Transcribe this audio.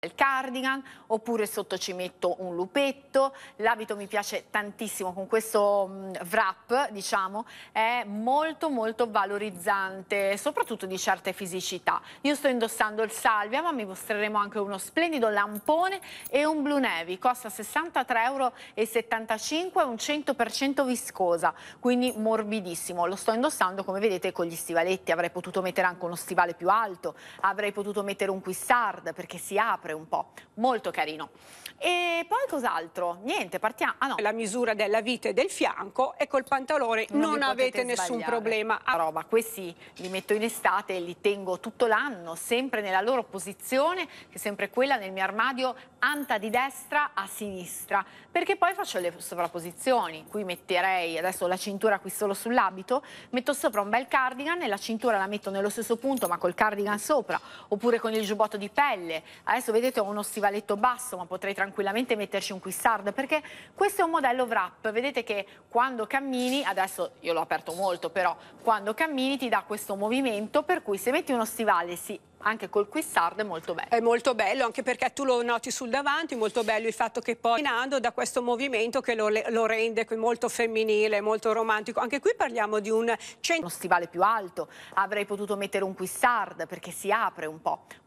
il cardigan oppure sotto ci metto un lupetto l'abito mi piace tantissimo con questo mh, mm, wrap diciamo è molto molto valorizzante soprattutto di certe fisicità io sto indossando il salvia ma mi mostreremo anche uno splendido lampone e un blu navy costa 63,75 euro è un 100% viscosa quindi morbidissimo lo sto indossando come vedete con gli stivaletti avrei potuto mettere anche uno stivale più alto avrei potuto mettere un quissard perché si apre apre un po', molto carino. E poi cos'altro? Niente, partiamo. Ah, no. La misura della vite e del fianco e col pantalone non, non avete nessun problema. La ah. roba, questi li metto in estate e li tengo tutto l'anno, sempre nella loro posizione, che è sempre quella nel mio armadio, anta di destra a sinistra, perché poi faccio le sovrapposizioni. Qui metterei adesso la cintura qui solo sull'abito, metto sopra un bel cardigan e la cintura la metto nello stesso punto ma col cardigan sopra, oppure con il giubbotto di pelle. Adesso vedete ho uno stivaletto basso ma potrei tranquillamente metterci un quissard perché questo è un modello wrap, vedete che quando cammini, adesso io l'ho aperto molto però, quando cammini ti dà questo movimento per cui se metti uno stivale si anche col quissard è molto bello. È molto bello anche perché tu lo noti sul davanti, molto bello il fatto che poi Nando da questo movimento che lo, lo, rende molto femminile, molto romantico. Anche qui parliamo di un... Uno stivale più alto, avrei potuto mettere un quissard perché si apre un po'.